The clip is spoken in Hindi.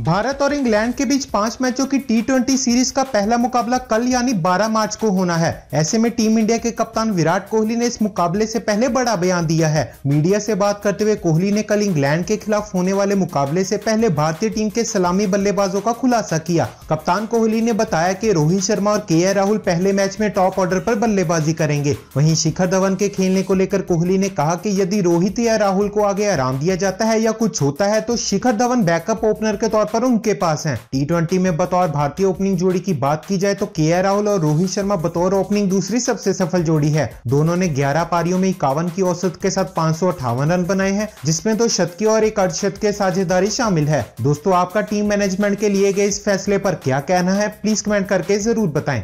भारत और इंग्लैंड के बीच पांच मैचों की टी सीरीज का पहला मुकाबला कल यानी 12 मार्च को होना है ऐसे में टीम इंडिया के कप्तान विराट कोहली ने इस मुकाबले से पहले बड़ा बयान दिया है मीडिया से बात करते हुए कोहली ने कल इंग्लैंड के खिलाफ होने वाले मुकाबले से पहले भारतीय टीम के सलामी बल्लेबाजों का खुलासा किया कप्तान कोहली ने बताया की रोहित शर्मा और के राहुल पहले मैच में टॉप ऑर्डर आरोप बल्लेबाजी करेंगे वही शिखर धवन के खेलने को लेकर कोहली ने कहा की यदि रोहित या राहुल को आगे आराम दिया जाता है या कुछ होता है तो शिखर धवन बैकअप ओपनर के तौर तौर पर उनके पास है टी में बतौर भारतीय ओपनिंग जोड़ी की बात की जाए तो के राहुल और रोहित शर्मा बतौर ओपनिंग दूसरी सबसे सफल जोड़ी है दोनों ने ग्यारह पारियों में इक्यावन की औसत के साथ पाँच रन बनाए हैं जिसमें दो शतकीय और एक अर्धशतकीय साझेदारी शामिल है दोस्तों आपका टीम मैनेजमेंट के लिए गए इस फैसले पर क्या कहना है प्लीज कमेंट करके जरूर बताएं